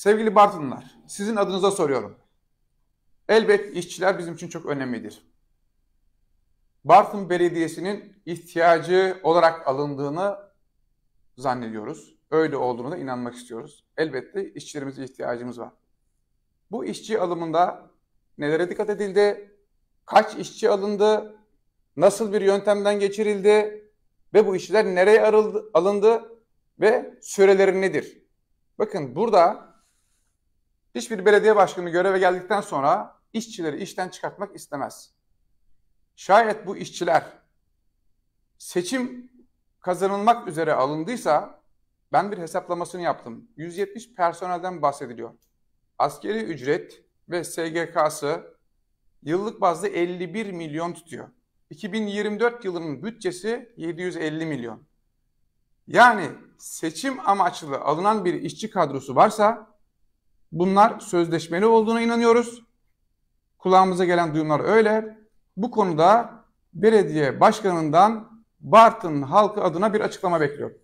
Sevgili Bartınlar, sizin adınıza soruyorum. Elbet işçiler bizim için çok önemlidir. Bartın Belediyesi'nin ihtiyacı olarak alındığını zannediyoruz. Öyle olduğuna inanmak istiyoruz. Elbette işçilerimize ihtiyacımız var. Bu işçi alımında nelere dikkat edildi? Kaç işçi alındı? Nasıl bir yöntemden geçirildi? Ve bu işçiler nereye arıldı, alındı? Ve süreleri nedir? Bakın burada Hiçbir belediye başkanı göreve geldikten sonra işçileri işten çıkartmak istemez. Şayet bu işçiler seçim kazanılmak üzere alındıysa ben bir hesaplamasını yaptım. 170 personelden bahsediliyor. Askeri ücret ve SGK'sı yıllık bazda 51 milyon tutuyor. 2024 yılının bütçesi 750 milyon. Yani seçim amaçlı alınan bir işçi kadrosu varsa Bunlar sözleşmeli olduğuna inanıyoruz. Kulağımıza gelen duyumlar öyle. Bu konuda belediye başkanından Bartın halkı adına bir açıklama bekliyorum.